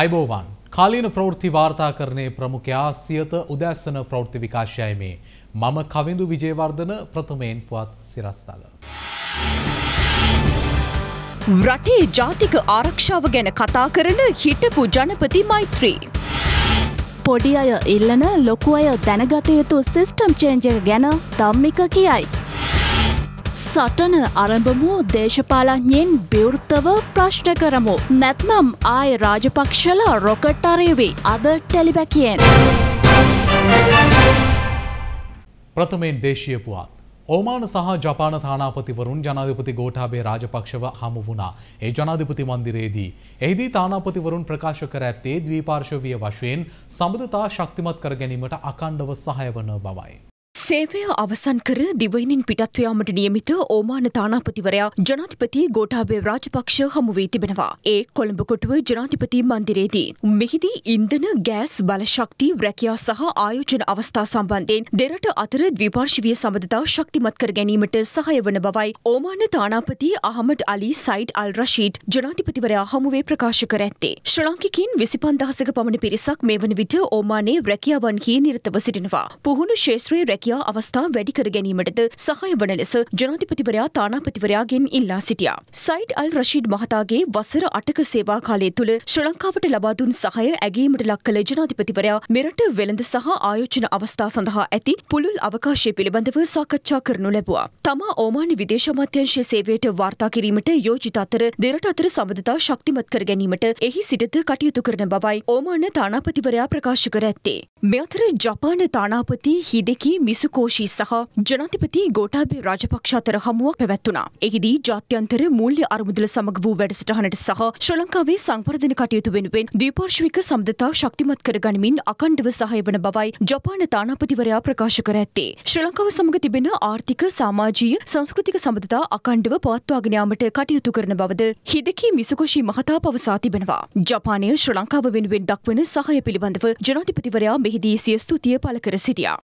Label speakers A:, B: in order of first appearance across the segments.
A: අයිබෝවන් කාලීන ප්‍රවෘත්ති වාර්තාකරණයේ ප්‍රමුඛයා සියත උදැස්සන ප්‍රවෘත්ති විකාශයයි මම කවිඳු විජේවර්ධන ප්‍රථමයෙන් පුවත් සිරස්තල.
B: රටේ ජාතික ආරක්ෂාව ගැන කතා කරන හිටපු ජනපති මෛත්‍රී.
C: පොඩි අය ඉල්ලන ලොකු අය දැනගත යුතු සිිස්ටම් චේන්ජක ගැන දම්මික කියයි. සටන අරඹමු දේශපාලඥයෙන් විවෘතව ප්‍රශ්න කරමු. නැත්නම් ආය රාජපක්ෂල රොකට් අරයවේ අද ටෙලිබැකියෙන්.
A: ප්‍රථමයෙන් දේශීය පුවත්. ඕමාන සහ ජපාන තානාපතිවරුන් ජනාධිපති ගෝඨාභය රාජපක්ෂව හමු වුණා. ඒ ජනාධිපති මන්දිරයේදී. එහිදී තානාපතිවරුන් ප්‍රකාශ කර ඇත්තේ ද්විපාර්ශවීය වශයෙන් සබඳතා ශක්තිමත් කර ගැනීමට අකණ්ඩව සහය වන බවයි.
B: සේවය අවසන් කර දිවයිනින් පිටත්ව යාමට නියමිත ඕමාන තානාපතිවරයා ජනාධිපති ගෝඨාභය රාජපක්ෂ හමු වී තිබෙනවා. ඒ කොළඹ කොටුව ජනාධිපති මන්දිරයේදී. මෙහිදී ඉන්ධන, ගෑස්, බලශක්ති, රැකියා සහ ආයෝජන අවස්ථා සම්බන්ධයෙන් දෙරට අතර ද්විපාර්ශවීය සම්බන්ධතා ශක්තිමත් කර ගැනීමට සහාය වන බවයි ඕමාන තානාපති අහමඩ් අලි සයිඩ් අල් රෂීඩ් ජනාධිපතිවරයා හමු වී ප්‍රකාශ කර ඇත්තේ. ශ්‍රී ලාංකිකයින් 25000ක පමණ පිරිසක් මේ වන විට ඕමානයේ රැකියාවන්හි නිරතව සිටිනවා. පුහුණු ශාස්ත්‍රීය රැකියා ක්‍රියා අවස්ථා වැඩි කර ගැනීමටද සහය වන ලෙස ජනාධිපතිවරයා තානාපතිවරයාගෙන් ඉල්ලා සිටියා. සයිඩ් අල් රශීඩ් මහතාගේ වසර අටක සේවා කාලය තුළ ශ්‍ර ලංකාවට ලබාදුන් සහය ඇගීමට ලක් කළ ජනාධිපතිවරයා මෙරට වෙළඳ සහ ආයෝජන අවස්ථා සඳහා ඇති පුළුල් අවකාශය පිළිබඳව සාකච්ඡා කරනු ලැබවා. තමා ඕමාන විදේශමාත්‍යංශය සේවයට වාර්තා කිරීමට යෝජිත අතර දෙරට අතර සබඳතා ශක්තිමත් කර ගැනීමට එහි සිටද කටයුතු කරන බවයි ඕමාන තානාපතිවරයා ප්‍රකාශ කර ඇත්තේ. මෙ අතර ජපාන තානාපති හිදෙකි මිසු අසුකෝෂී සහ ජනතිපති ගෝටාබේ රාජපක්ෂ අතර හමුවක් පැවැත්වුණා. එහිදී ජාත්‍යන්තර මූල්‍ය අරමුදල සමග වූ වැඩසටහනට සහ ශ්‍රී ලංකාවේ සංවර්ධන කටයුතු වෙනුවෙන් ද්විපාර්ශ්වික සම්බන්ධතා ශක්තිමත් කරගනිමින් අකණ්ඩව සහය වන බවයි ජපාන තානාපතිවරයා ප්‍රකාශ කර ඇත්තේ. ශ්‍රී ලංකාව සමග තිබෙන ආර්ථික සමාජීය සංස්කෘතික සබඳතා අකණ්ඩව පවත්වාගෙන යාමට කටයුතු කරන බවද හිදකී මිසුකෝෂී මහතා පවසා තිබෙනවා. ජපානය ශ්‍රී ලංකාව වෙනුවෙන් දක්වන සහය පිළිබඳව ජනාධිපතිවරයා මෙහිදී සිය ස්තුතිය පළ කර සිටියා.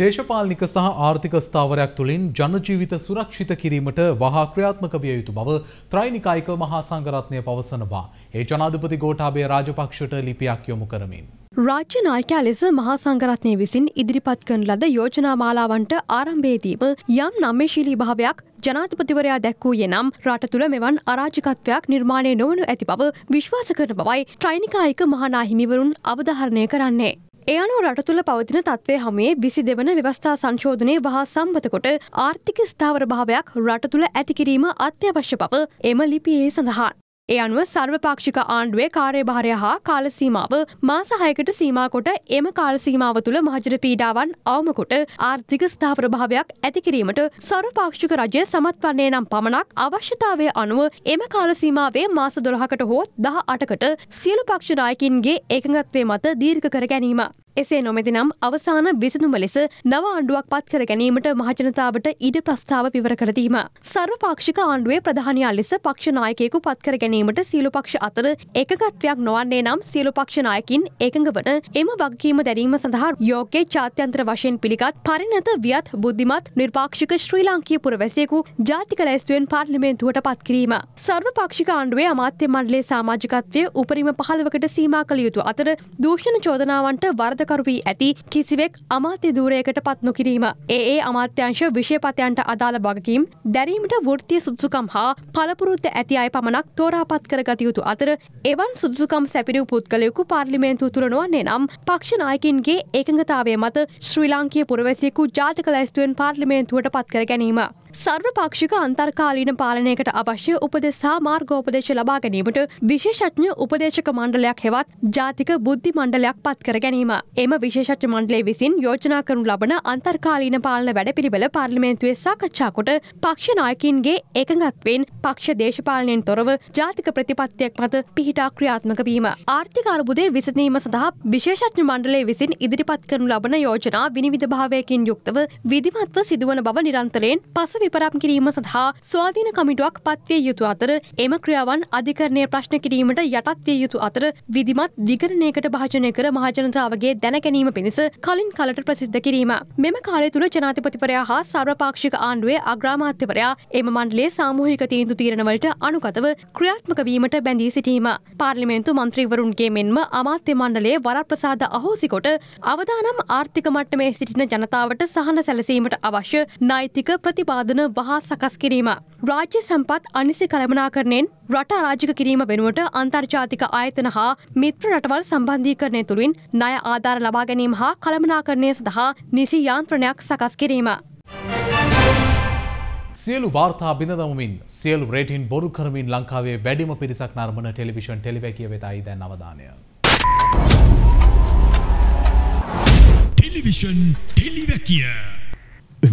A: දේශපාලනික සහ ආර්ථික ස්ථාවරයක් තුළින් ජනජීවිත සුරක්ෂිත කිරීමට වහා ක්‍රියාත්මක විය යුතු බව ත්‍රයිනිකායික මහා සංඝරත්නය පවසනවා. ඒ ජනාධිපති ගෝඨාභය රාජපක්ෂට ලිපියක් යොමු කරමින්.
D: රාජ්‍ය නායකයා ලෙස මහා සංඝරත්නය විසින් ඉදිරිපත් කරන ලද යෝජනා මාලාවන්ට ආරම්භයේදීම යම් නම්‍යශීලී භාවයක් ජනාධිපතිවරයා දැක්වූයේ නම් රට තුළ මෙවන් අරාජකත්වයක් නිර්මාණය නොවනු ඇති බව විශ්වාස කරන බවයි ත්‍රයිනිකායික මහනාහිමිවරුන් අවධාරණය කරන්නේ. ඒ අනුව රට තුළ පවතින තත්ත්වය හමේ විසි දෙවන ව්‍යවස්ථා සංශෝධනය වහා සම්බතකොට ආර්ථික ස්ථාවර භාවයක් රට තුළ ඇතිකිරීම අත්‍යවශ්‍ය බව එම ලිපියේ සඳහන්. ඒ අනුව සර්වපාක්ෂික ආණ්ඩුවේ කාර්යභාරය හා කාලසීමාව මාස 6කට සීමා කොට එම කාලසීමාව තුළ මහජන පීඩාවන් අවම කොට ආර්ථික ස්ථාවර භාවයක් ඇති කිරීමට සර්වපාක්ෂික රජය සමත් වන්නේ නම් පමණක් අවශ්‍යතාවය අනුව එම කාලසීමාවේ මාස 12කට හෝ 18කට සියලු පක්ෂ නායකින්ගේ එකඟත්වයේ මත දීර්ඝ කර ගැනීම එසේ නොමැතිනම් අවසාන විසඳුම ලෙස නව ආණ්ඩුවක් පත් කර ගැනීමට මහජනතාවට ඉඩ ප්‍රස්ථාව පිවර කරදීම. සර්වපාක්ෂික ආණ්ඩුවේ ප්‍රධානයා ලෙස පක්ෂනායකයෙකු පත් කර ගැනීමට සීලුපක්ෂ අතර එකගත්වයක් නොවන්නේ නම් සීලුපක්ෂනායකින් එකඟ වන එම වගකීම දැරීම සඳහා යෝග්‍ය ජාත්‍යන්තර වශයෙන් පිළිගත් පරිණත වියත් බුද්ධිමත් නිර්පාක්ෂික ශ්‍රී ලාංකීය පුරවැසියෙකු ජාතික ලැයිස්තුවෙන් පාර්ලිමේන්තුවට පත්කිරීම. සර්වපාක්ෂික ආණ්ඩුවේ අමාත්‍ය මණ්ඩලයේ සමාජිකත්වය උපරිම පහළවකට සීමා කළ යුතු අතර දූෂණ චෝදනාවන්ට වරද කටකරු වී ඇති කිසිවෙක් අමාත්‍ය ධූරයකට පත් නොකිරීම. ඒ ඒ අමාත්‍යංශ විෂයපතයන්ට අදාළ වගකීම් දැරීමට වෘත්තිය සුදුසුකම් හා පළපුරුත්ත ඇති අය පමණක් තෝරාපත් කරගත යුතු අතර එවන් සුදුසුකම් සැපිරූ පුද්ගලයකු පාර්ලිමේන්තු තුරනොවන්නේ නම් පක්ෂ නායකින්ගේ ඒකඟතාවය මත ශ්‍රී ලාංකීය පුරවැසියෙකු ජාතික ලැයිස්තුවෙන් පාර්ලිමේන්තුවට පත්කර ගැනීම. සර්වපක්ෂික අන්තර්කාලීන පාලනයකට අවශ්‍ය උපදෙස් හා මාර්ගෝපදේශ ලබා ගැනීමට විශේෂඥ උපදේශක මණ්ඩලයක් හෙවත් ජාතික බුද්ධි මණ්ඩලයක් පත් කර ගැනීම. එම විශේෂඥ මණ්ඩලය විසින් යෝජනා කරනු ලබන අන්තර්කාලීන පාලන වැඩපිළිවෙල පාර්ලිමේන්තුවේ සාකච්ඡා කොට පක්ෂ නායකින්ගේ එකඟත්වයෙන් පක්ෂ දේශපාලනයෙන් තොරව ජාතික ප්‍රතිපත්තියක් මත පිහිටා ක්‍රියාත්මක වීම. ආර්ථික අර්බුදය විසඳීම සඳහා විශේෂඥ මණ්ඩලය විසින් ඉදිරිපත් කරනු ලබන යෝජනා විනිවිධභාවයකින් යුක්තව විධිමත්ව සිදුවන බව නිරන්තරයෙන් පසවි විපරම් කිරීම සඳහා ස්වාධීන කමිටුවක් පත්විය යුතු අතර එම ක්‍රියාවන් අධිකරණය ප්‍රශ්න කිරීමට යටත්විය යුතු අතර විධිමත් විගණනයකට භාජනය කර මහජනතාවගේ දැනගැනීම පිණිස කලින් කලට ප්‍රසිද්ධ කිරීම. මෙම කාලය තුළ ජනාතිපතිවරයා හා සර්වපාක්ෂික ආණ්ඩුවේ අග්‍රාමාත්‍යවරයා එම මණ්ඩලේ සාමූහික තීන්දු තීරණවලට අනුගතව ක්‍රියාත්මක වීමට බැඳී සිටීම. පාර්ලිමේන්තු මන්ත්‍රීවරුන්ගේ මෙන්ම අමාත්‍ය මණ්ඩලයේ වරප්‍රසාද අහෝසිකොට අවදානම් ආර්ථික මට්ටමේ සිටින ජනතාවට සහන සැලසීමට අවශ්‍ය නෛතික ප්‍රතිපාදන ආයෝජන වහා සකස් කිරීම. රාජ්‍ය සම්පත් අනිසි කළමනාකරණයෙන් රට අරාජික කිරීම වෙනුවට අන්තර්ජාතික ආයතන හා මිත්‍ර රටවල් සම්බන්ධීකරණය තුළින් ණය ආධාර ලබා ගැනීම හා කළමනාකරණය සඳහා නිසි යාන්ත්‍රණයක් සකස් කිරීම.
A: සියලු වාර්තා බිඳදමමින් සියලු රේටින් බොරු කරමින් ලංකාවේ වැඩිම පිරිසක් නර්මන ටෙලිවිෂන් ටෙලිවැකිය වෙතයි දැන් අවධානය.
C: ටෙලිවිෂන්
E: ටෙලිවැකිය.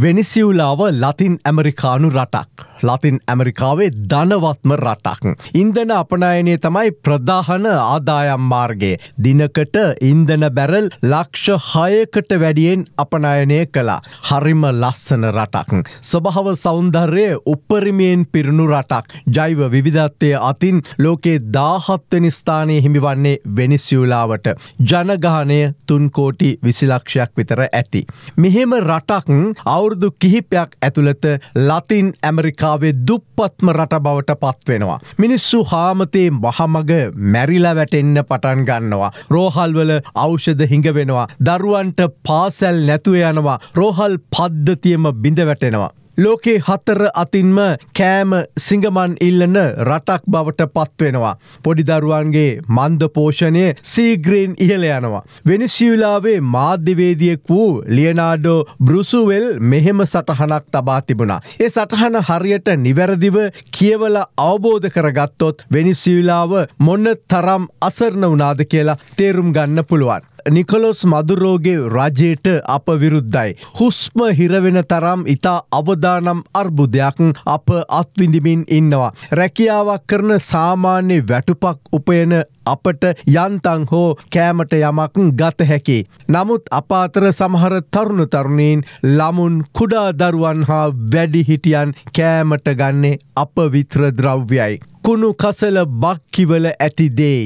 E: වෙනිසිවලාව ලතින් ඇමරිකානු රටක්. ලතින් ඇමරිකාවේ ධනවත්ම රටක්. ඉන්දන අපනයනය තමයි ප්‍රධාන ආදායම් මාර්ගයේ. දිනකට ඉන්දන බැරල් ලක්ෂ හයකට වැඩියෙන් අපනයනය කළා. හරිම ලස්සන රටක්. ස්වභාව සෞන්දර්ය උපරිමයෙන් පිරුණු රටක්. ජෛව විවිධත්වය අතින් ලෝකේ දාහත්වනි ස්ථානය හිමිවන්නේ වෙනිසිවලාවට. ජනගානය තුන්කෝටි විසිලක්ෂයක් විතර ඇති. මෙහෙම රටක් අව අවුරුදු කිහිපයක් ඇතුළත ලතින් ඇමරිකාවේ දුප්පත්ම රට බවට පත්වෙනවා. මිනිස්සු හාමතේ මහමග මැරිල වැටෙන්න පටන් ගන්නවා. රෝහල්වල අෞෂධ හිඟවෙනවා. දරුවන්ට පාසැල් නැතුව යනවා. රෝහල් පද්ධතියම බිඳ වැටෙනවා. ලෝකේ හතර අතින්ම කෑම සිංගමන් ඉල්ලන රටක් බවට පත්වෙනවා. පොඩිදරුවන්ගේ මන්ද පෝෂණය සීග්‍රීන් ඉහළ යනවා. වෙනිසිියලාවේ මාධ්‍යවේදියෙක් වූ ලියනාඩෝ බෘසුවෙල් මෙහෙම සටහනක් තබා තිබුණා. ඒ සටහන හරියට නිවැරදිව කියවල අවබෝධ කරගත්තොත් වෙනිසිියලාව මොන්න තරම් අසරණ වනාද කියලා තේරුම් ගන්න පුළුවන්. නිකොලොස් මදුරෝගේ රජයට අප විරුද්ධයි. හුස්ම හිරවෙන තරම් ඉතා අවදානම් අර්බුදයක් අප අත්විඳිමින් ඉන්නවා. රැකියාවක් කරන සාමාන්‍ය වැටුපක් උපයන අපට යන්තං හෝ කෑමට යමක් ගත හැකි. නමුත් අපාතර සමහර තරුණ තරුණීන් ළමුන් කුඩා දරුවන් හා වැඩිහිටියන් කෑමට ගන්නේ අප විත්‍ර ද්‍රව්‍යයි. කුණු කසල බක්කිවල ඇතිදේ.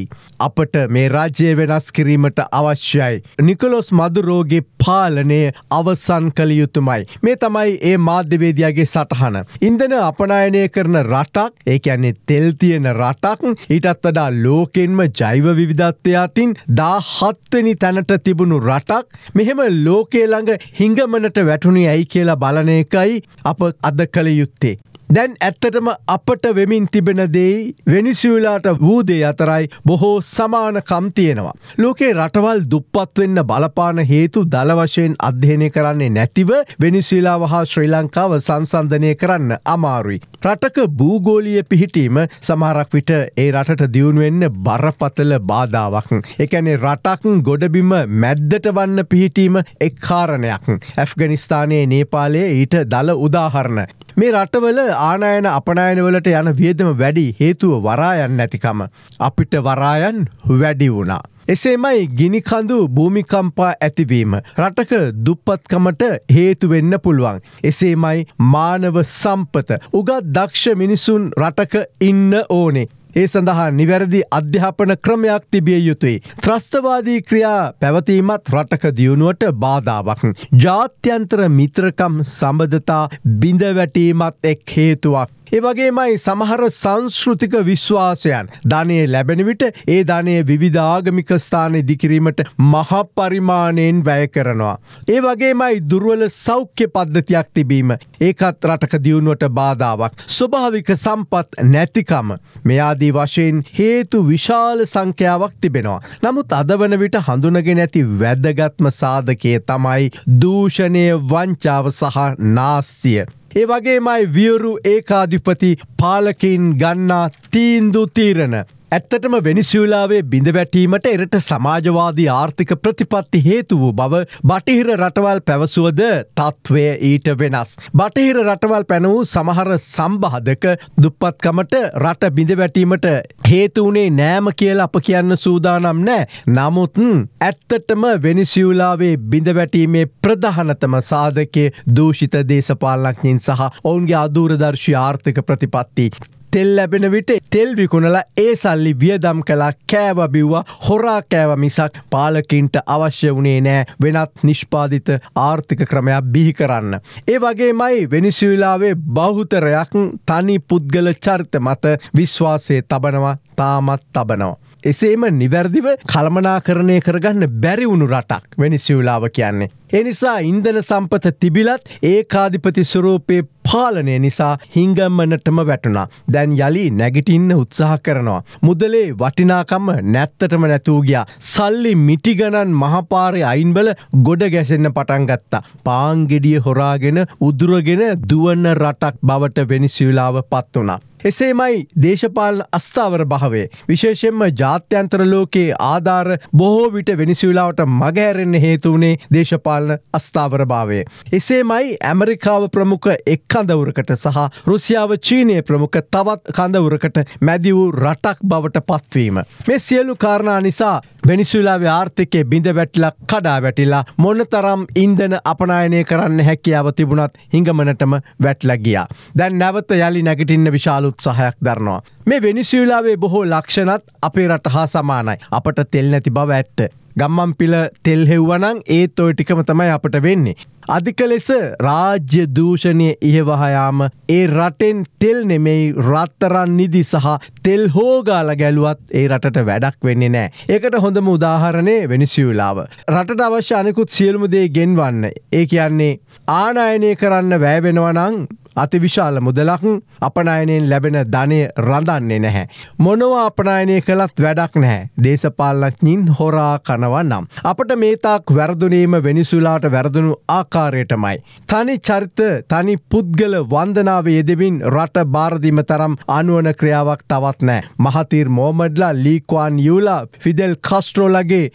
E: අපට මේ රාජ්‍යය වෙනස් කිරීමට අවශ්‍යයි. නිකලොස් මදුරෝගේ පාලනය අවසන් කළ යුතුමයි. මේ තමයි ඒ මාධ්‍යවේදයාගේ සටහන. ඉන්දන අපනායනය කරන රටක් ඒ ඇන්නේ තෙල්තියෙන රටක් ඊටත් වඩා ලෝකෙන්ම ජෛව විවිධත්වයාතින් දා හත්වනි තැනට තිබුණු රටක් මෙහෙම ලෝකේ ළඟ හිඟමනට වැටුණි ඇයි කියලා බලන එකයි අප අද කළ යුත්තේ. දැන් ඇත්තටම අපට වෙමින් තිබෙන දෙයි වෙනිසියලාට වූදේ අතරයි බොහෝ සමානකම් තියෙනවා. ලෝකේ රටවල් දුප්පත් වෙන්න බලපාන හේතු දලවශයෙන් අධ්‍යයනය කරන්නේ නැතිව වෙනිසිීලාව හා ශ්‍රී ලංකාව සංසන්ධනය කරන්න අමාරුයි. රටක භූගෝලිය පිහිටීම සමහරක් විට ඒ රටට දියුණුවෙන්න බරපතල බාධාවක්. එකනේ රටක් ගොඩබිම මැද්දට වන්න පිහිටීම එක් කාරණයක්. ඇෆ්ගනිස්ථානයේ නේපාලයේ ඊට දල උදාහරණ. මේ රටවල ආනායන අපනායනවලට යන වියදම වැඩි හේතුව වරායන් නැතිකම. අපිට වරායන් වැඩි වුණා. එසේමයි ගිනිකඳු භූමිකම්පා ඇතිවීම. රටක දුප්පත්කමට හේතුවෙන්න පුළුවන්. එසේමයි මානව සම්පත. උගත් දක්ෂ මිනිසුන් රටක ඉන්න ඕනේ. ඒ සඳහා නිවැරදි අධ්‍යාපන ක්‍රමයක් තිබිය යුතුයි. ත්‍රස්තවාදී ක්‍රියා පැවතීමත් රටක දියුණුවට බාධාවක්. ජාත්‍යන්තර මිත්‍රකම් සබඳතා බිඳවැටීමත් එක් හේතුවක්. ඒවගේමයි සමහර සංස්කෘතික විශ්වාසයන් ධනය ලැබෙන විට ඒ ධනය විවිධාගමික ස්ථානය දිකිරීමට මහපරිමාණයෙන් වැය කරනවා. ඒ වගේමයි දුර්වල සෞඛ්‍ය පද්ධතියක් තිබීම ඒකත් රටක දියුණුවට බාධාවක්. ස්වභාවික සම්පත් නැතිකම මෙයාදී වශයෙන් හේතු විශාල සංඛ්‍යාවක් තිබෙනවා. නමුත් අද වන විට හඳුනගෙන ඇති වැදගත්ම සාධකය තමයි දූෂණය වංචාව සහ නාස්තිය. ඒ වගේමයි වියරු ඒකාධිපති පාලකින් ගන්නා තීන්දු තීරණ. ඇත්තටම වෙනිසිවලාවේ බිඳවැටීමට එරට සමාජවාදී ආර්ථික ප්‍රතිපත්ති හේතු වූ බව බටහිර රටවල් පැවසුවද තත්ත්වය ඊට වෙනස්. බටහිර රටවල් පැනවූ සමහර සම්බාධක දුප්පත්කමට රට බිඳවැටීමට හේතුවනේ නෑම කියල අප කියන්න සූදානම් නෑ. නමුත්න් ඇත්තටම වෙනිසිවලාවේ බිඳවැටීමේ ප්‍රධහනතම සාධකය දූෂිත දේශපාලක්ඥින් සහ ඔවුන්ගේ අදූරදර්ශී ආර්ථික ප්‍රතිපත්ති. තෙල් ලැබෙන විට තෙල් විකුණලා ඒ සල්ලි වියදම් කලා කෑවබිව්වා හොරා කෑව මිසක් පාලකින්ට අවශ්‍ය වනේ නෑ වෙනත් නිෂ්පාදිත ආර්ථික ක්‍රමයක් බිහි කරන්න. ඒ වගේ මයි වෙනිසිවිලාවේ බෞහතරයක් තනි පුද්ගල චරිත මත විශ්වාසය තබනවා තාමත් තබනවා. එසේම නිවැරදිව කළමනාකරණය කරගන්න බැරි වුණු රටක් වෙනිසිවලාව කියන්නේ. එනිසා ඉන්දන සම්පත තිබිලත් ඒ කාධිපති ස්වරූපය පාලනය නිසා හිංගම්මනටම වැටුණා. දැන් යළි නැගිටින්න උත්සාහ කරනවා. මුදලේ වටිනාකම නැත්තටම නැතුූගියා. සල්ලි මිටිගණන් මහපාරය අයින්බල ගොඩ ගැසෙන්න පටන්ගත්තා. පාංගෙඩිය හොරාගෙන උදුරගෙන දුවන්න රටක් බවට වෙනිසිවලාව පත් වනා. එසේමයි දේශපාලන අස්ථාවර භාවේ. විශේෂෙන්ම ජාත්‍යන්තර ලෝකයේ ආධාර බොහෝ විට වෙනිසිවලාවට මගහැරෙන්න්න හේතුවනේ දේශපාලන අස්ථාවර භාවේ. එසේමයි ඇමරිකාව ප්‍රමුඛ එක් කඳවුරකට සහ රුසියාව චීනය ප්‍රමුඛ තවත් කඳවුරකට මැදි වූ රටක් බවට පත්වීම. මේ සියලු කාරණා නිසා වෙනිසුලාවේ ආර්ථිකය බිඳ වැටිලා කඩා වැටිලා මොනතරම් ඉන්දන අපනායනය කරන්න හැකියාව තිබුණත් හිඟමනටම වැටලා ගියා. දැන් නැවත යළි නැගිටින්න විශාල උත්සාහයක් දරනවා. මේ වෙනිසුලාවේ බොහෝ ලක්ෂණත් අපේ රට හා සමානයි. අපට තෙල් නැති බව ඇත්ත. ගම්මන් පිල තෙල් හෙව්වනං ඒත් ඔය ටිකම තමයි අපට වෙන්නේ. අධික ලෙස රාජ්‍ය දූෂණය ඉහවහයාම ඒ රටෙන් තෙල් නෙමෙයි රත්තරන් නිදි සහ තෙල් හෝගාල ගැලුවත් ඒ රටට වැඩක් වෙන්නේ නෑ. ඒකට හොඳම උදාහරණය වෙනිසියුලාව. රටට අවශ්‍ය අනෙකුත් සියල්මුදේ ගෙන්වන්න. ඒ කියන්නේ ආනායනය කරන්න වැෑවෙනවනං අතිවිශාල මුදලක් අපනයනයෙන් ලැබෙන ධනය රඳන්නේ නැහැ. මොනවා අපනයනය කළත් වැඩක් නැහැ. දේශපාලනඥින් හොරා කනවා නම්. අපට මේතාක් වැරදුනීම වෙනිසුලාට වැරදුණු ආකාරයටමයි. තනි චරිත තනි පුද්ගල වන්දනාව යෙදමින් රට බාරදිම තරම් අනුවන ක්‍රියාවක් තවත් නෑ. මහතීර් මෝමඩ්ලා ලීකවාන් යුලා ෆිදෙල් කස්ට්‍රෝලගේ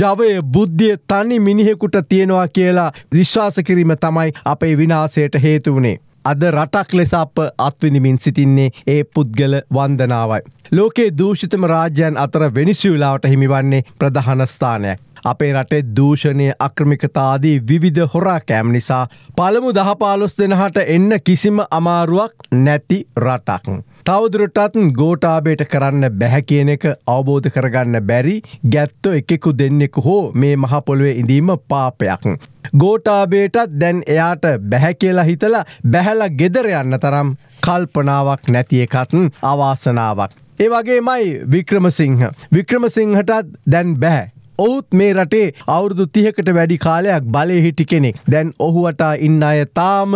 E: ජවය බුද්ධිය තනි මිනිහෙකුට තියෙනවා කියලා විශ්වාස කිරීම තමයි අපේ විනාසයට හේතු වනේ. අද රටක් ලෙස අප අත්විනිමින් සිටින්නේ ඒ පුද්ගල වන්දනාවයි. ලෝකේ දූෂිතම රාජ්‍යයන් අතර වෙනිසියුලාවට හිමිවන්නේ ප්‍රධානස්ථානයක්. අපේ රටේ දූෂණය අක්‍රමිකතාදී විවිධ හොරාකෑම් නිසා පළමු දහපාලොස් දෙනහට එන්න කිසිම අමාරුවක් නැති රටක්. තවදුරටත් ගෝටාබේට කරන්න බැහැ කියන එක අවබෝධ කරගන්න බැරි ගැත්තෝ එකෙකු දෙන්නෙකු හෝ මේ මහපොළුවේ ඉඳීම පාපයක්. ගෝටාබේටත් දැන් එයාට බැහැ කියලා හිතලා බැහැල ගෙදර යන්න තරම් කල්පනාවක් නැති එකත්න් අවාසනාවක්. ඒ වගේ මයි වික්‍රමසිංහ. වික්‍රමසිංහටත් දැන් බැහැ ඔවුත් මේ රටේ අවුරුදු තියකට වැඩි කාලයක් බලය හිටි කෙනෙක් දැන් ඔහුවටා ඉන්න අය තාම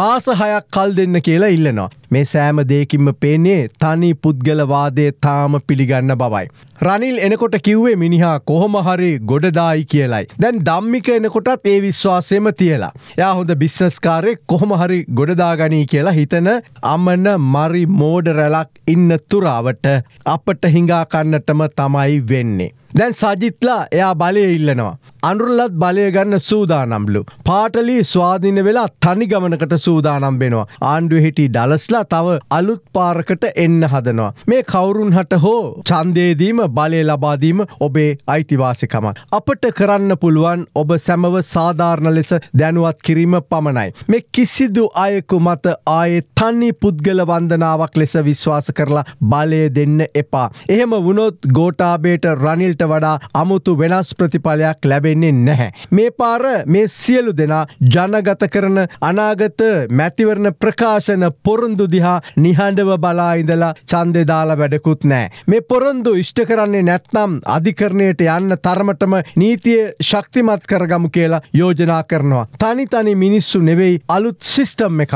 E: මාස හයක් කල් දෙන්න කියලා ඉල්ලනවා. මේ සෑම දෙයකින්ම පේන්නේ තනි පුද්ගලවාදය තාම පිළිගන්න බවයි. රනිල් එනකොට කිව්වේ මිනිහා කොහොමහරි ගොඩදායි කියලයි. දැන් දම්මික එනකොටත් ඒ විශ්වාසයම තියලා. යා හොඳ බිස්නස්කාරය කොහොමහරි ගොඩදාගනී කියලා හිතන අමන මරි මෝඩරැලක් ඉන්න තුරාවට අපට හිඟාකන්නටම තමයි වෙන්නේ. දැන් සජිත්ලා එයා බලය ඉල්ලනවා. අනුරලත් බලය ගන්න සූදානම්ලු. පාටලි ස්වාධීන වෙලා තනි ගමනකට සූදානම් වෙනවා. ආණ්ඩුව හිටි ඩලස්ලා තව අලුත් පාරකට එන්න හදනවා. මේ කවුරුන් හට හෝ චන්දේදීම බලය ලබාදීම ඔබේ අයිතිවාසිකම. අපට කරන්න පුළුවන් ඔබ සැමව සාධාරණ ලෙස දැනුවත් කිරීම පමණයි. මේ කිසිදු අයෙකු මත ආයේ තනි පුද්ගල වන්දනාවක් ලෙස විශ්වාස කරලා බලය දෙන්න එපා. එහෙම වුණොත් ගෝටාබේට රනිල්ට වඩා අමුතු වෙනස් ප්‍රතිඵලයක් ලැබෙන්නේ නැහැ. මේ පාර මේ සියලු දෙනා ජනගත කරන අනාගත මැතිවරණ ප්‍රකාශන පොරොන්දු දිහා නිහඬව බලා ඉඳලා චන්දෙදාලා වැඩකුත් නෑ. මේ පොරොන්දු ඉෂ්ට කරන්නේ නැත්නම් අධිකරණයට යන්න තරමටම නීතිය ශක්තිමත් කරගමු කියලා යෝජනා කරනවා. තනි තනි මිනිස්සු නෙවෙයි අලුත් සිිස්ටම් එකක්.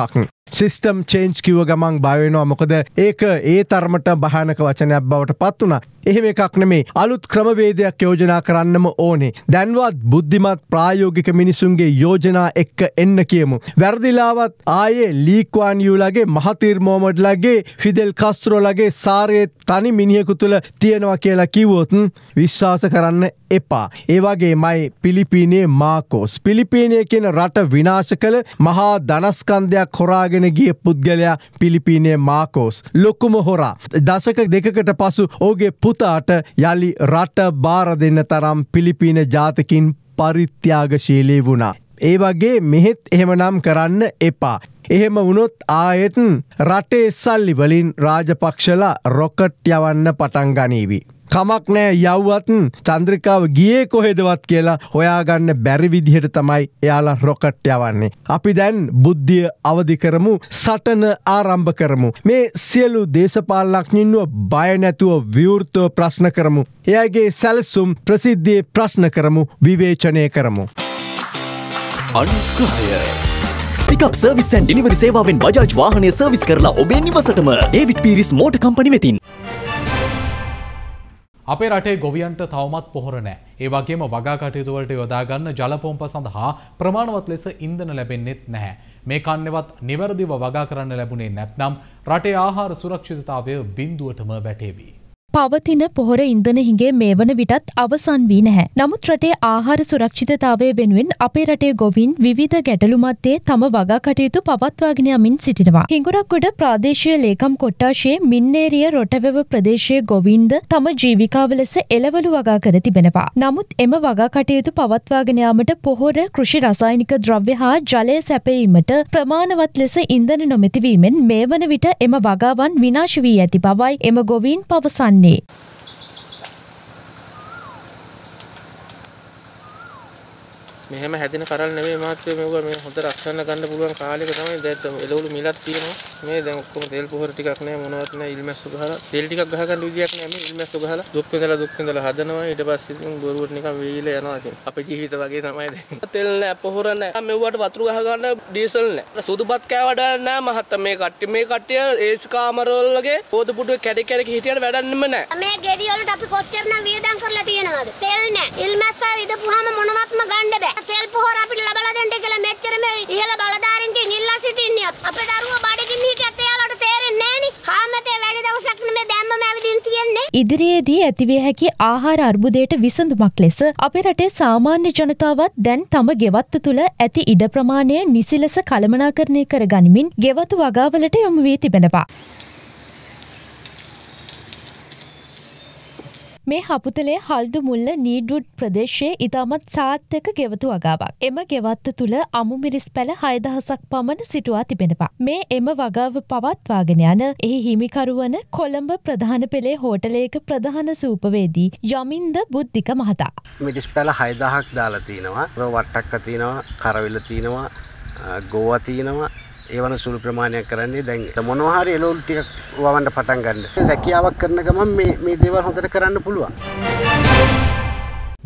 E: සිිස්ටම් චේන්ච් කිව ගමන් භාවෙනවා මොකද ඒක ඒ තර්මට භානක වචනයක් බවට පත් වනා එහෙම එකක් නෙමේ අලුත් ක්‍රමවේදයක් යෝජනා කරන්නම ඕනේ. දැන්වත් බුද්ධිමත් ප්‍රායෝගික මිනිසුන්ගේ යෝජනා එක්ක එන්න කියමු. වැරදිලාවත් ආයේ ලීක්වාන්යූලගේ මහතීර් මෝමඩ්ලගේ ෆිදෙල් කස්ත්‍රෝලගේ සාරයේ තනි මිනිියකු තුළ තියෙනවා කියලා කිවොතුන් විශ්වාස කරන්න එපා. ඒවගේ මයි පිලිපීනේ මාකෝස්. පිලිපීනය කියෙන රට විනාශ කළ මහා දනස්කන්දයක් හොරාගෙන ගිය පුද්ගලයා පිලිපීනේ මාකෝස්. ලොකුම හොරා. දශක දෙකකට පසු ඕගේ පුද පුතාට යළි රට බාර දෙන්න තරම් පිලිපීන ජාතකින් පරිත්‍යාගශීලී වුණා. ඒ වගේ මෙහෙත් එහෙමනම් කරන්න එපා. එහෙම වුණොත් ආයෙත් රටේ සල්ලි වලින් රාජපක්ෂලා රොකට් යවන්න පටන් ගනීවි. කමක් නෑ යව්වත්න් චන්ද්‍රිකාව ගියේ කොහෙදවත් කියලා හොයාගන්න බැරි විදිහට තමයි එයාලා රොකට් යවන්නේ. අපි දැන් බුද්ධිය අවදි කරමු සටන ආරම්භ කරමු. මේ සියලු දේශපාලනඥින්ව බය නැතුව විවෘතව ප්‍රශ්න කරමු. එයාගේ සැලසුම් ප්‍රසිද්ධියේ ප්‍රශ්න කරමු විවේචනය කරමු.
A: අනුග්‍රහය
E: පිකප් සර්විස් ඇන් ඩිලිවරි සේවාවෙන් බජාජ් වාහනය සර්විස් කරලා ඔබේ නිවසටම ඒවිත්
A: පිරිස් මෝට කම්පනි වෙතින් අපේ රටේ ගොවියන්ට තවමත් පොහොර නෑ. ඒ වගේම වගා කටයුතුවලට යොදාගන්න ජලපොම්ප සඳහා ප්‍රමාණවත් ලෙස ඉන්ධන ලැබෙන්නෙත් නැහැ. මේ කන්නෙවත් නිවැරදිව වගා කරන්න ලැබුණේ නැත්නම් රටේ ආහාර සුරක්ෂිතතාවය බින්දුවටම වැටේවී.
C: පවතින පොහොර ඉන්ධන හිගේ මේ වන විටත් අවසන් වී නැහැ. නමුත් රටේ ආහාර සුරක්ෂිතතාවය වෙනුවෙන් අපේ රටේ ගොවින් විවිධ ගැටලු මැත්තේ තම වගා කටයුතු පවත්වාගෙන යමින් සිටිනවා. කිඟුරක්ගොඩ ප්‍රාදේශීය ලේකම් කොට්ටාශයේ මින්නේරිය රොටවැව ප්‍රදේශයේ ගොවින්ද තම ජීවිකාව ලෙස එළවලු වගා කර තිබෙනවා. නමුත් එම වගා කටයුතු පවත්වාගෙන යාමට පොහොර කෘෂි රසායනික ද්‍රව්‍ය හා ජලය සැපයීමට ප්‍රමාණවත් ලෙස ඉන්ධන නොමැතිවීමෙන් මේ වන විට එම වගාවන් විනාශ වී ඇති බවයි එම ගොවීන් පවසන්නේ. වෙන්නේ.
F: මෙහෙම හැදෙන කරල් නෙමෙයි මාත්‍රේ මෙවුවා මේ හොඳ රස්සන්න ගන්න පුළුවන් කාලයක තමයි දැන් එළවලු මිලක් තියෙනවා මේ දැන් ඔක්කොම තෙල් පොහොර ටිකක් නැහැ මොනවත් නැහැ ඉල්මැස්ස ගහලා තෙල් ටිකක් ගහ ගන්න විදියක් යන්නේ ඉල්මැස්ස ගහලා දුක් විඳලා දුක් විඳලා හදනවා ඊට පස්සේ ඉතින් බොරුවට නිකන් වීලා යනවා ඉතින් අපේ ජීවිත වගේ තමයි දැන්
G: තෙල් නැහැ පොහොර නැහැ මෙව්වට වතුර ගහ ගන්න ඩීසල් නැහැ සුදුපත් කෑ වැඩ නැහැ මහත්තයා මේ කට්ටිය මේ කට්ටිය ඒස් කාමරවලගේ පොදු පුටුවේ කැඩි කැඩි හිටියට වැඩන්නෙම නැහැ මේ ගෙඩි වලට අපි කොච්චර නම් වියදම් කරලා තියෙනවද තෙල් නැහැ ඉල්මැස්ස විදපුවාම මොනවත්ම ගන්න බෑ තෙල් පොහොර අපිට ලබලා දෙන්න කියලා මෙච්චර මේ ඉහළ බලධාරීන්ගෙන් ඉල්ලා සිටින්නේ අපේ දරුවෝ බඩගින්න හිටියත් එයාලට කාමතේ වැඩි දවසක් නෙමේ දැම්මම ඇවිදින් තියන්නේ.
C: ඉදිරියේදී ඇතිවිය හැකි ආහාර අර්බුදයට විසඳුමක් ලෙස අපේ රටේ සාමාන්‍ය ජනතාවත් දැන් තම ගෙවත්ත තුළ ඇති ඉඩ ප්‍රමාණය නිසි ලෙස කළමනාකරණය කර ගනිමින් ගෙවතු වගාවලට යොමු වී තිබෙනවා. මේ හපුතලේ හල්දු මුල්ල නීඩුඩ් ප්‍රදේශයේ ඉතාමත් සාර්ථක ගෙවතු වගාවක්. එම ගෙවත්ත තුළ අමුමිරිස් පැල හයදහසක් පමණ සිටුවා තිබෙනවා. මේ එම වගාව පවත්වාගෙන යන එහි හිමිකරුවන කොළඹ ප්‍රධාන පෙළේ හෝටලේක ප්‍රධාන සූපවේදී යමින්ද බුද්ධික
E: මහතා. මිරිස් පැල හයදහක් දාලා තියෙනවා. වට්ටක්ක තියෙනවා කරවිල තියෙනවා ගෝවා තියෙනවා ඒවන සුළු ප්‍රමාණයක් කරන්නේ දැන් මොනවා හරි එළවලු ටිකක් වවන්න
F: පටන් ගන්න. රැකියාවක් කරන ගමන් මේ මේ දේවල් හොඳට කරන්න පුළුවන්.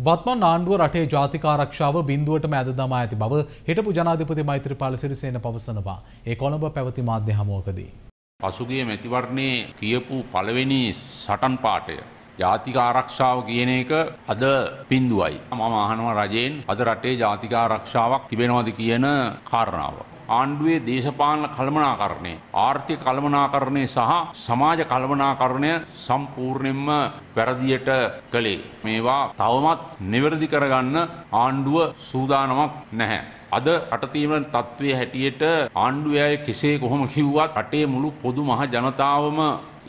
A: වත්මන් ආණ්ඩුව රටේ ජාතික ආරක්ෂාව බිඳුවටම ඇද දමා ඇති බව හිටපු ජනාධිපති මෛත්‍රීපාල සිරිසේන පවසනවා. ඒ කොළඹ පැවති මාධ්‍ය හමුවකදී.
H: පසුගිය මැතිවරණේ කියපු පළවෙනි සටන් පාඨය ජාතික ආරක්ෂාව කියන එක අද පින්දුවයි. මම අහනවා රජයෙන් අද රටේ ජාතික ආරක්ෂාවක් තිබෙනවද කියන කාරණාව. ආණ්ඩුවේ දේශපාලන කළමනාකරණය ආර්ථික කළමනාකරණය සහ සමාජ කළමනාකරණය සම්පූර්ණයෙන්ම වැරදියට කළේ. මේවා තවමත් නිවැරදි කරගන්න ආණ්ඩුව සූදානමක් නැහැ. අද රටතීමන තත්ත්වය හැටියට ආණ්ඩුවය කෙසේ කොහොම කිව්වත් රටේ මුළු පොදු මහ ජනතාවම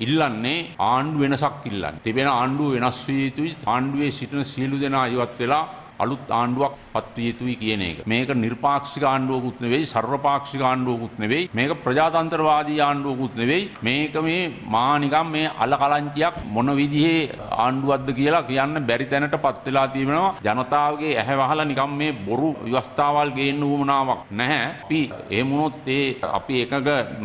H: ඉල්ලන්නේ ආණ්ඩු වෙනසක් ඉල්ලන්න. තිබෙන ආණ්ඩුව වෙනස් වී යුතුයි. ආණ්ඩුවේ සිටින සියලු දෙනා ඉවත් වෙලා අලුත් ආණ්ඩුවක් පත්විය යුතුයි කියන එක. මේක නිර්පාක්ෂික ආණ්ඩුවකුත් නෙවෙයි සර්වපාක්ෂික ආණ්ඩුවකුත් නෙවෙයි. මේක ප්‍රජාතන්ත්‍රවාදී ආණ්ඩුවකුත් නෙවෙයි. මේක මේ මා නිකම් මේ අලකලංචියක් මොන විදිහේ ආණ්ඩුවක්ද කියලා කියන්න බැරි තැනට පත් වෙලා තියෙනවා. ජනතාවගේ ඇහැ වහලා නිකම් මේ බොරු ව්‍යවස්ථාවල් ගේන්න උවමනාවක් නැහැ. අපි එහෙම වුණොත් ඒ අපි එකක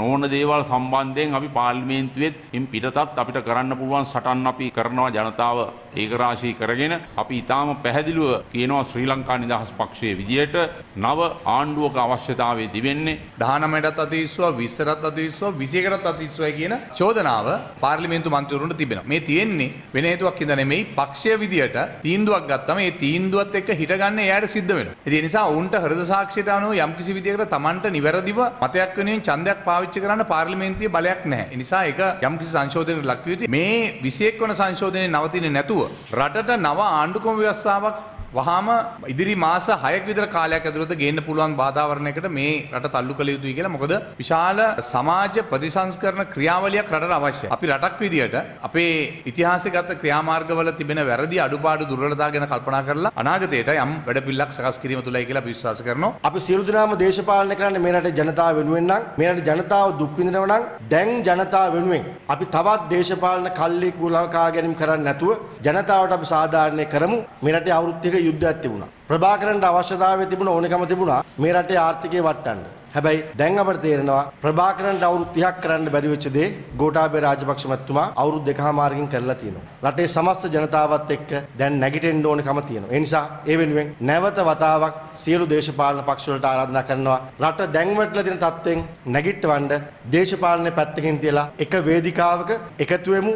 H: නොවන දේවල් සම්බන්ධයෙන් අපි පාර්ලිමේන්තුවෙත් ඉන් පිටතත් අපිට කරන්න පුළුවන් සටන් අපි කරනවා ජනතාව ඒකරාශී කරගෙන අපි ඊටාම පැහැදිලිව කියනවා ශ්‍රී ලංකා නිදහස නිදහස් පක්ෂයේ විදියට නව ආණ්ඩුවක අවශ්‍යතාවේ
A: තිබෙන්නේ. දහනමයටත් අතිස්වා විස්සරත් අතිස්වා විසිකරත් අතිස්වයි කියන චෝදනාව පාර්ලිමේන්තු මන්ත්‍රවරුන්ට තිබෙන. මේ තියෙන්නේ වෙන හේතුවක් හින්දා නෙමෙයි පක්ෂය විදියට තීන්දුවක් ගත්තම ඒ තීන්දුවත් එක්ක හිටගන්න එයාට සිද්ධ වෙනවා. ඒ නිසා උන්ට හෘද සාක්ෂියට අනුව යම්කිසි විදියකට Tamanට නිවැරදිව මතයක් වෙනුවෙන් ඡන්දයක් පාවිච්චි කරන්න පාර්ලිමේන්තුවේ බලයක් නැහැ. ඒ නිසා ඒක යම්කිසි සංශෝධනයකට ලක් විය යුතුයි. මේ 21 වන සංශෝධනයේ නවතින්නේ නැතුව රටට නව ආණ්ඩුක්‍රම ව්‍යවස්ථාවක් වහාම ඉදිරි මාස 6ක විතර කාලයක් ඇතුළත ගේන්න පුළුවන් වාතාවරණයකට මේ රට තල්ලු කළ යුතුයි කියලා. මොකද විශාල සමාජ ප්‍රතිසංස්කරණ ක්‍රියාවලියක් රටට අවශ්‍යයි. අපි රටක් විදියට අපේ ඉතිහාසගත ක්‍රියාමාර්ගවල තිබෙන වැරදි අඩුපාඩු දුර්වලතා ගැන කල්පනා කරලා අනාගතයට යම් වැඩපිළිවෙලක් සකස් කිරීම තුලයි කියලා අපි විශ්වාස කරනවා. අපි සියලු දෙනාම දේශපාලනය
E: කරන්නේ මේ රටේ ජනතාව වෙනුවෙන් නම් මේ රටේ ජනතාව දුක් විඳිනව නම් දැන් ජනතාව වෙනුවෙන් අපි තවත් දේශපාලන කල්ලි කුලකා ගැනීම කරන්නේ නැතුව ජනතාවට අපි සාධාරණේ කරමු. මේ රටේ අවුරුද්දේ යුද්ධයක් තිබුණා. ප්‍රභාකරන්ට අවශ්‍යතාවය තිබුණ ඕනකම තිබුණා මේ රටේ ආර්ථිකය වට්ටන්න. හැබැයි දැන් අපට තේරෙනවා ප්‍රභාකරන්ට අවුරුදු 30ක් කරන්න බැරි වෙච්ච දේ ගෝඨාභය රාජපක්ෂ මැතිතුමා අවුරුදු දෙකහමාරකින් කරලා තියෙනවා. රටේ සමස්ත ජනතාවත් එක්ක දැන් නැගිටෙන්න ඕනකම තියෙනවා. ඒ නිසා ඒ වෙනුවෙන් නැවත වතාවක් සියලු දේශපාලන පක්ෂ වලට ආරාධනා කරනවා රට දැන් වැටලා තියෙන තත්ත්වෙන් නැගිටවන්න දේශපාලන පැත්තකින් තියලා එක වේදිකාවක එකතු වෙමු.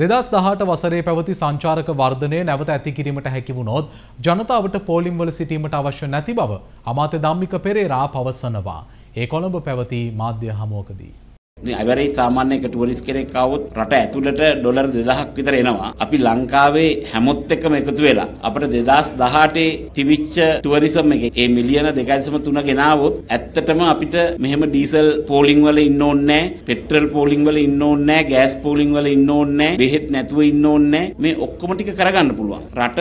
A: දෙදස් දහට වසරේ පැවති සංචාරක වර්ධනය නැවත ඇති කිරීමට හැකිවුණොත් ජනතාවට පෝලිම්වල සිටීමට අවශ්‍ය නැති බව අමාත්‍ය ධම්මික පෙරේරා පවසනවා. ඒ කොළඹ පැවති මාධ්‍ය හමුවකදී.
F: ඇවරේ සාමාන්‍ය එක ටුවරිස් කෙනෙක් ආවොත් රට ඇතුළට ඩොලර් 2000ක් විතර එනවා. අපි ලංකාවේ හැමොත් එක්කම එකතු වෙලා අපිට 2018 තිබිච්ච ටුවරිසම් එකේ මේ මිලියන 2.3 ගෙනාවොත් ඇත්තටම අපිට මෙහෙම ඩීසල් පෝලිං වල ඉන්න ඕනේ පෙට්‍රල් පෝලිං වල ඉන්න ඕනේ ගෑස් පෝලිං වල ඉන්න ඕනේ බෙහෙත් නැතුව ඉන්න ඕනේ මේ ඔක්කොම ටික කරගන්න පුළුවන්. රට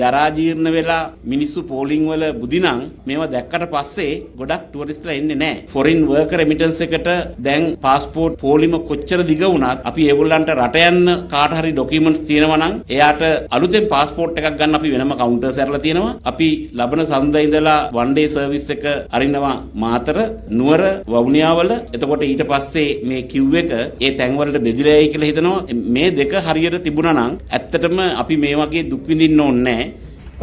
F: ජරා ජීර්ණ වෙලා මිනිස්සු පෝලිං වල බුදිනම් මේවා දැක්කට පස්සේ ගොඩක් ටුවරිස්ට්ලා එන්නේ නැහැ. ෆොරින් වර්කර් රෙමිටන්ස් එකට දැන් පාස්පෝට් පෝලිම කොච්චර දිග වුණත් අපි ඒගොල්ලන්ට රට යන්න කාට හරි ඩොකියුමන්ට්ස් තියෙනවා නම් එයාට අලුතෙන් පාස්පෝට් එකක් ගන්න අපි වෙනම කවුන්ටර්ස් ඇරලා තියෙනවා. අපි ලබන සඳ ඉඳලා වන් ඩේ සර්විස් එක අරිනවා මාතර නුවර වවුනියාවල එතකොට ඊට පස්සේ මේ කිව් එක ඒ තැන්වලට බෙදිලා යයි කියලා හිතනවා. මේ දෙක හරියට තිබුණා නම් ඇත්තටම අපි මේ වගේ දුක් විඳින්න ඕනේ නැහැ.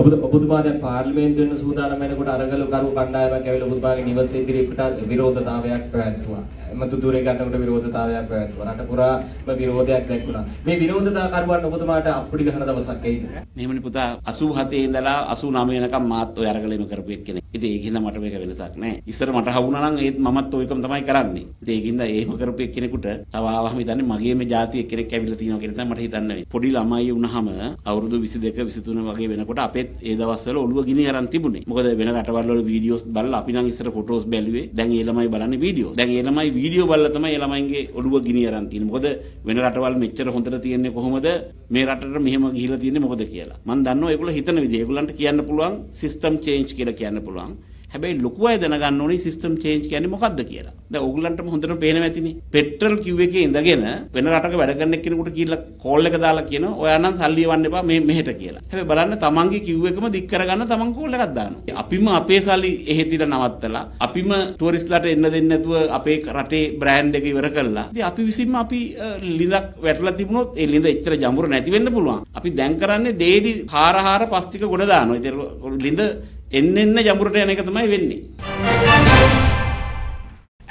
F: ඔබතුමා දැන් පාර්ලිමේන්තුවෙන් සූදානම් වෙනකොට අරගලු කරු කණ්ඩායමක් ඇවිල්ලා ඔබතුමාගේ නිවසේ ඉදිරියට විරෝධතාවයක් පැවැත්තුවා. මතු දුරේ ගන්නකොට විරෝධතාවයක් පැවැත්වුවා. රට පුරාම විරෝධයක් දැක්ුණා. මේ විරෝධතා කරුවන් ඔබතුමාට අප්පුඩි ගහන දවසක් ඇයිද? මෙහෙමනේ පුතා 87 ඉඳලා 89 වෙනකම් මාත් ඔය අරගලෙම කරපු එක්කෙනෙක්. ඉතින් ඒකින්ද මට මේක වෙනසක් නැහැ. ඉස්සර මට හවුනා නම් ඒත් මමත් ඔයකම තමයි කරන්නේ. ඉතින් ඒකින්ද එහෙම කරපු එක්කෙනෙකුට තව ආවම හිතන්නේ මගේම ජාතියේ කෙනෙක් ඇවිල්ලා තියෙනවා කියලා තමයි මට හිතන්න වෙන්නේ. පොඩි ළමයි වුණාම අවුරුදු 22 23 වගේ වෙනකොට අපෙත් ඒ දවස්වල ඔළුව ගිනි අරන් තිබුණේ. මොකද වෙන රටවල් වල වීඩියෝස් බලලා අපි නම් ඉස්සර ෆොටෝස් බැලුවේ. දැන් ඒ ළමයි බලන්නේ වීඩියෝස්. දැන් ඒ ළමයි වීඩියෝ බලලා තමයි ඒ ළමයින්ගේ ඔළුව ගිනි අරන් තියෙන්නේ. මොකද වෙන රටවල් මෙච්චර හොඳට තියෙන්නේ කොහොමද මේ රටට මෙහෙම ගිහිලා තියෙන්නේ මොකද කියලා. මම දන්නවා ඒගොල්ලෝ හිතන විදිහ. ඒගොල්ලන්ට කියන්න පුළුවන් සිස්ටම් චේන්ජ් කියලා කියන්න පුළුවන්. හැබැයි ලොකු අය දැනගන්න ඕනේ සිස්ටම් චේන්ජ් කියන්නේ මොකක්ද කියලා. දැන් ඕගලන්ටම හොඳටම පේනවා ඇතිනේ. පෙට්‍රල් කිව් එකේ ඉඳගෙන වෙන රටක වැඩ කරන එක්කෙනෙකුට කියලා කෝල් එක දාලා කියනවා ඔයා නම් සල්ලි එවන්න එපා මේ මෙහෙට කියලා. හැබැයි බලන්න තමන්ගේ කිව් එකම දික් කරගන්න තමන් කෝල් එකක් දානවා. අපිම අපේ සල්ලි එහෙතිර නවත්තලා අපිම ටුවරිස්ට්ලාට එන්න දෙන්නේ නැතුව අපේ රටේ බ්‍රෑන්ඩ් එක ඉවර කළා. ඉතින් අපි විසින්ම අපි ලිඳක් වැටලා තිබුණොත් ඒ ලිඳ එච්චර ජඹුර නැති වෙන්න පුළුවන්. අපි දැන් කරන්නේ ඩේලි 4 4 5 ටික ගොඩ දානවා. ඒක ලිඳ එන්න එන්න යමුරට යන එක තමයි වෙන්නේ.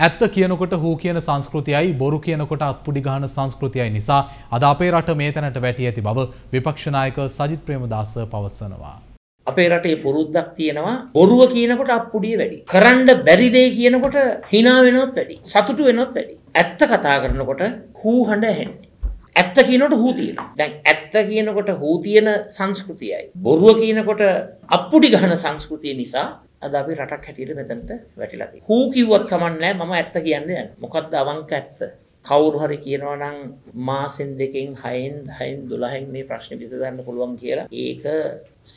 A: ඇත්ත කියනකොට හූ කියන සංස්කෘතියයි බොරු කියනකොට අත්පුඩි ගහන සංස්කෘතියයි නිසා අද අපේ රට මේ තැනට වැටි ඇති බව විපක්ෂනායක සජිත් ප්‍රේමදාස පවසනවා.
G: අපේ රටේ පුරුද්දක් තියෙනවා
A: බොරුව කියනකොට
G: අත්පුඩිය වැඩි. කරන්න බැරි දේ කියනකොට hina වෙනවත් වැඩි. සතුටු වෙනවත් වැඩි. ඇත්ත කතා කරනකොට හූ හඬ ඇහෙන්නේ. ඇත්ත කියනට හූ තියෙන දැන් ඇත්ත කියනකොට හූ තියෙන සංස්කෘතියයි බොරුව කියනකොට අප්පුඩි ගහන සංස්කෘතිය නිසා අද අපි රටක් හැටියට මෙතනට වැටිලා තියෙනවා හූ කිව්වත් කමන්නේ මම ඇත්ත කියන්නේ මොකද්ද අවංක ඇත්ත කවුරු හරි කියනවා නම් මාසෙන් දෙකෙන් 6න් 10න් 12න් මේ ප්‍රශ්නේ විසඳන්න පුළුවන් කියලා ඒක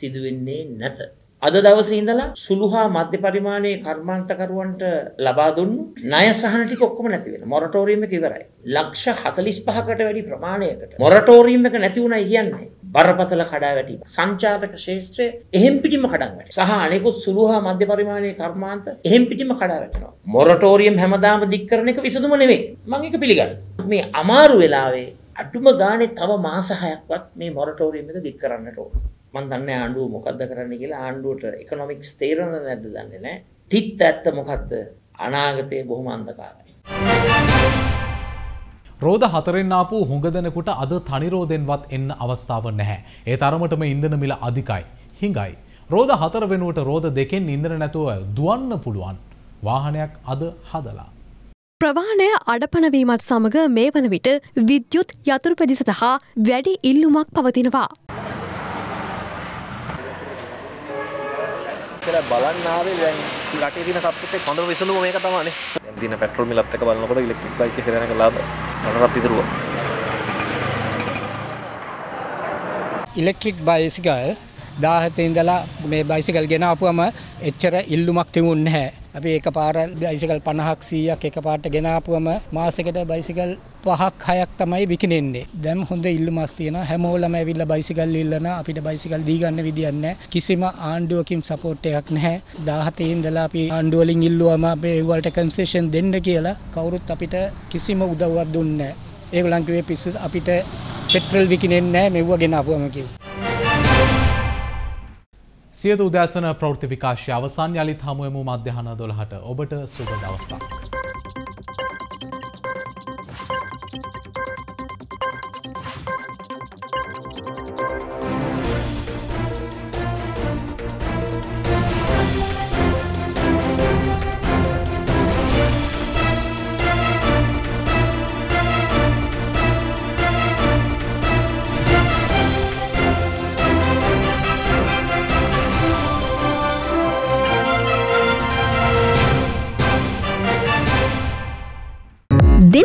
G: සිදුවෙන්නේ නැත අද දවසේ ඉඳලා සුළුහා මධ්‍ය පරිමාණයේ කර්මාන්තකරුවන්ට ලබා දුන්නු ණය සහන ටික ඔක්කොම නැති වෙනවා. මොරටෝරියම් එක ඉවරයි. ලක්ෂ 45කට වැඩි ප්‍රමාණයකට මොරටෝරියම් එක නැති වුණයි කියන්නේ. බරපතල කඩාවැටීම. සංචාරක ශේෂ්ත්‍රය එහෙම් පිටිම කඩන් වැටෙනවා. සහ අනෙකුත් සුළුහා මධ්‍ය පරිමාණයේ කර්මාන්ත එහෙම් පිටිම කඩා වැටෙනවා. මොරටෝරියම් හැමදාම දික් කරන එක විසඳුම නෙවෙයි. මම ඒක පිළිගන්නවා. මේ අමාරු වෙලාවේ අඩුම ගානේ තව මාස 6ක්වත් මේ මොරටෝරියම් එක දික් කරන්නට ඕනේ. මන් දන්න ආණ්ඩුව මොකක්ද කරන්න කියලා ආණ්ඩුවට එකොනොමික්ස් තේරන නැද දන්න නෑ තිත් ඇත්ත මොකක්ද අනාගතය බොහොම අන්දකාරයි.
A: රෝධ හතරෙන් ආපු හුඟ දෙනෙකුට අද තනිරෝධෙන්වත් එන්න අවස්ථාව නැහැ. ඒ තරමටම ඉන්ධන මිල අධිකයි. හිඟයි. රෝධ හතර වෙනුවට රෝධ දෙකෙන් ඉන්ධන නැතුව දුවන්න පුළුවන්. වාහනයක් අද හදලා.
D: ප්‍රවාහණය අඩපනවීමත් සමග මේ වන විට විද්‍යුත් යතුරු පෙදිසට හා වැඩි ඉල්ලුමක් පවතිනවා. එකක් කියලා බලන්න ආවේ දැන් රටේ තියෙන කප්පෙට හොඳ විසඳුම මේක තමයි.
C: දැන් දින පෙට්‍රල් මිලත් එක බලනකොට ඉලෙක්ට්‍රික් බයික් එක හරන එක ලාභ
G: රටට ඉදිරුවා.
F: ඉලෙක්ට්‍රික් බයිසිකල් 17 ඉඳලා මේ බයිසිකල් ගෙනාපුවම එච්චර ඉල්ලුමක් තිබුණේ නැහැ. අපි එක පාර බයිසිකල් පණහක් සීයක් එක පාට ගෙනාපුුවම මාසකට බයිසිකල් පහක් හයක් තමයි විකිනෙන්නේ දැම් හොඳ ඉල්ලුමස් තියෙන හැමෝලම ඇවිල්ල බයිසිකල් ඉල්ලන අපිට බයිසිකල් දීගන්න විදින්න කිසිම ආණ්ඩුවකින් සපෝට් එකක් නැහැ දාහතයෙන් දලා අපි ආණ්ඩුවලින් ඉල්ලුවම අපේ වල්ට කන්සේෂන් දෙන්න කියලා කවුරුත් අපිට කිසිම උදව්වත් දුන්න ඒගොලංකිවේ පිස්සු අපිට පෙට්‍රල් විකිනෙන්නේ මෙව්වා ගෙනාපුුවම කිව්.
A: සියද උදෑසන ප්‍රෘති විකාශය අවසන් යළිත් හමුවමු මධ්‍යහන දොළහට ඔබට සුබ දවසක්.